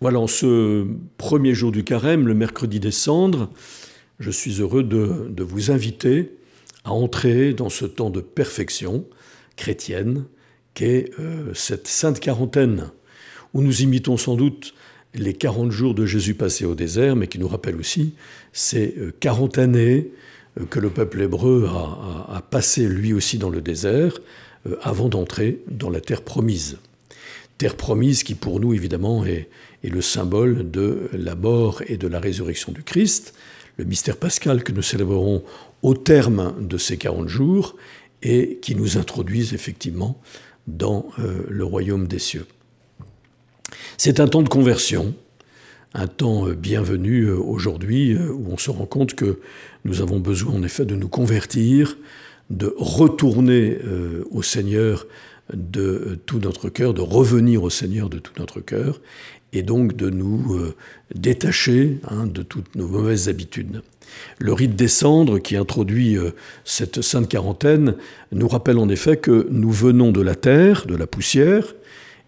Voilà, en ce premier jour du carême, le mercredi des cendres, je suis heureux de, vous inviter à entrer dans ce temps de perfection chrétienne qu'est euh, cette sainte quarantaine, où nous imitons sans doute les 40 jours de Jésus passé au désert, mais qui nous rappelle aussi ces 40 euh, années euh, que le peuple hébreu a, passé lui aussi dans le désert avant d'entrer dans la terre promise. Terre promise qui pour nous évidemment est, et le symbole de la mort et de la résurrection du Christ, le mystère pascal que nous célébrerons au terme de ces 40 jours et qui nous introduisent effectivement dans euh, le royaume des cieux. C'est un temps de conversion, un temps euh, bienvenu euh, aujourd'hui où on se rend compte que nous avons besoin en effet de nous convertir, de retourner euh, au Seigneur de euh, tout notre cœur, de revenir au Seigneur de tout notre cœur, et donc de nous euh, détacher hein, de toutes nos mauvaises habitudes. Le rite des cendres qui introduit cette sainte quarantaine nous rappelle en effet que nous venons de la terre, de la poussière,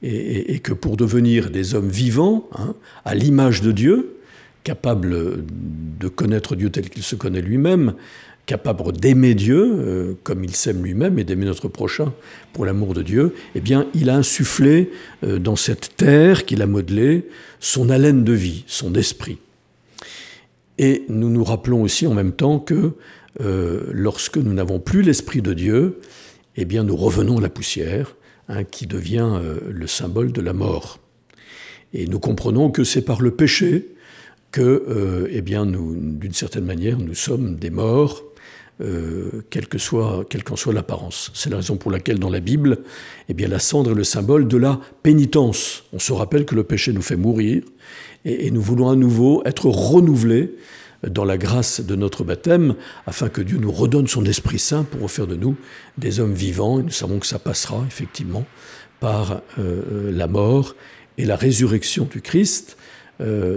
et, que pour devenir des hommes vivants, hein, à l'image de Dieu, capables de connaître Dieu tel qu'il se connaît lui-même, capable d'aimer Dieu, euh, comme il s'aime lui-même, et d'aimer notre prochain pour l'amour de Dieu, eh bien, il a insufflé euh, dans cette terre qu'il a modelée son haleine de vie, son esprit. Et nous nous rappelons aussi en même temps que euh, lorsque nous n'avons plus l'esprit de Dieu, eh bien, nous revenons à la poussière, hein, qui devient le symbole de la mort. Et nous comprenons que c'est par le péché que, eh bien, d'une certaine manière, nous sommes des morts euh, quelle qu'en soit, quelle qu'en soit l'apparence. C'est la raison pour laquelle dans la Bible, eh bien, la cendre est le symbole de la pénitence. On se rappelle que le péché nous fait mourir et, nous voulons à nouveau être renouvelés dans la grâce de notre baptême, afin que Dieu nous redonne son Esprit Saint pour refaire de nous des hommes vivants. Et nous savons que ça passera effectivement par euh, euh, la mort et la résurrection du Christ,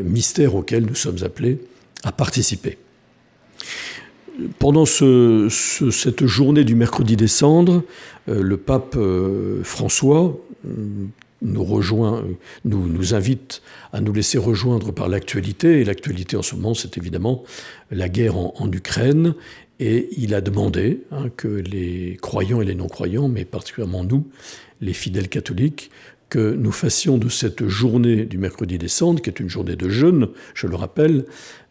mystère auquel nous sommes appelés à participer pendant cette journée du mercredi décembre, euh, le pape euh, François euh, nous rejoint, nous, invite à nous laisser rejoindre par l'actualité. Et l'actualité en ce moment, c'est évidemment la guerre en, Ukraine. Et il a demandé hein, que les croyants et les non-croyants, mais particulièrement nous, les fidèles catholiques, que nous fassions de cette journée du mercredi décembre, qui est une journée de jeûne, je le rappelle,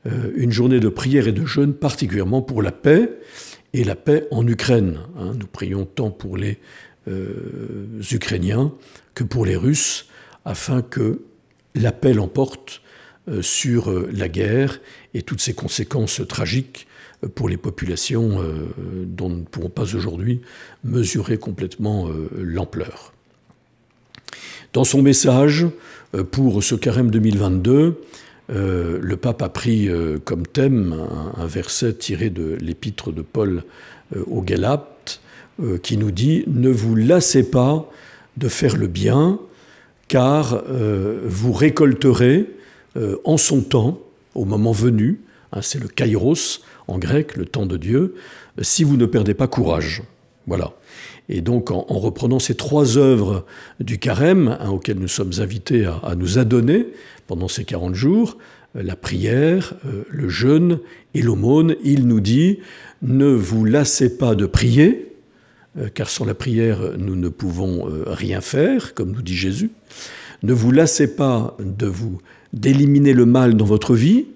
euh, une journée de prière et de jeûne particulièrement pour la paix et la paix en Ukraine. Hein. nous prions tant pour les euh, Ukrainiens que pour les Russes, afin que la paix l'emporte euh, sur la guerre et toutes ses conséquences tragiques pour les populations dont nous ne pourrons pas aujourd'hui mesurer complètement l'ampleur. Dans son message euh, pour ce carême 2022, euh, le pape a pris euh, comme thème un, verset tiré de l'épître de Paul au aux qui nous dit ⁇ Ne vous lassez pas de faire le bien, car vous récolterez en son temps, au moment venu, hein, c'est le kairos en grec, le temps de Dieu, si vous ne perdez pas courage. Voilà. Et donc, en, reprenant ces trois œuvres du carême hein, auxquelles nous sommes invités à, nous adonner pendant ces 40 jours, euh, la prière, euh, le jeûne et l'aumône, il nous dit ne vous lassez pas de prier, euh, car sans la prière, nous ne pouvons rien faire, comme nous dit Jésus. Ne vous lassez pas de vous d'éliminer le mal dans votre vie,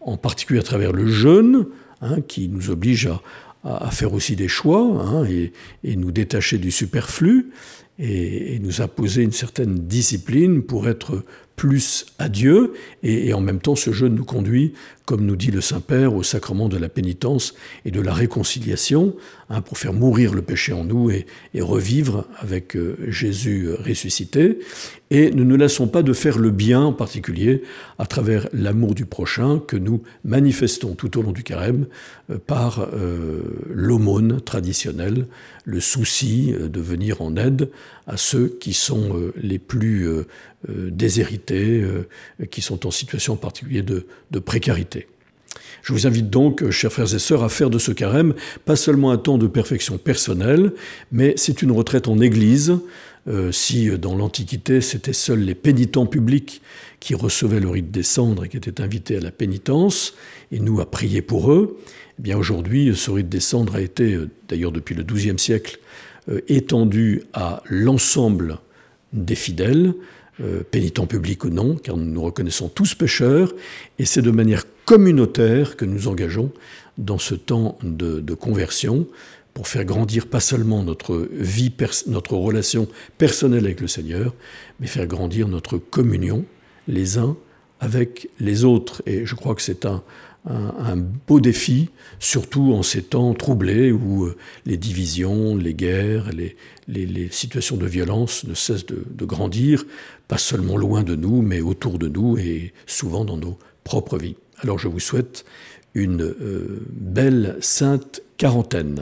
en particulier à travers le jeûne, hein, qui nous oblige à, à, faire aussi des choix hein, et, nous détacher du superflu et, nous imposer une certaine discipline pour être plus à Dieu. Et, en même temps, ce jeûne nous conduit, comme nous dit le Saint-Père, au sacrement de la pénitence et de la réconciliation, hein, pour faire mourir le péché en nous et, revivre avec euh, Jésus ressuscité et ne nous lassons pas de faire le bien en particulier à travers l'amour du prochain que nous manifestons tout au long du carême euh, par euh, l'aumône traditionnelle, le souci euh, de venir en aide à ceux qui sont les plus déshérités, qui sont en situation en de, de précarité. Je vous invite donc, chers frères et sœurs, à faire de ce carême pas seulement un temps de perfection personnelle, mais c'est une retraite en Église euh, si euh, dans l'Antiquité, c'était seuls les pénitents publics qui recevaient le rite des cendres et qui étaient invités à la pénitence, et nous à prier pour eux, eh bien aujourd'hui, ce rite des cendres a été, euh, d'ailleurs depuis le XIIe siècle, étendu à l'ensemble des fidèles, pénitents publics ou non, car nous nous reconnaissons tous pécheurs, et c'est de manière communautaire que nous engageons dans ce temps de conversion pour faire grandir pas seulement notre vie, notre relation personnelle avec le Seigneur, mais faire grandir notre communion les uns avec les autres. Et je crois que c'est un, beau défi, surtout en ces temps troublés où euh, les divisions, les guerres, les, situations de violence ne cessent de, grandir, pas seulement loin de nous, mais autour de nous et souvent dans nos propres vies. Alors je vous souhaite une euh, belle sainte quarantaine.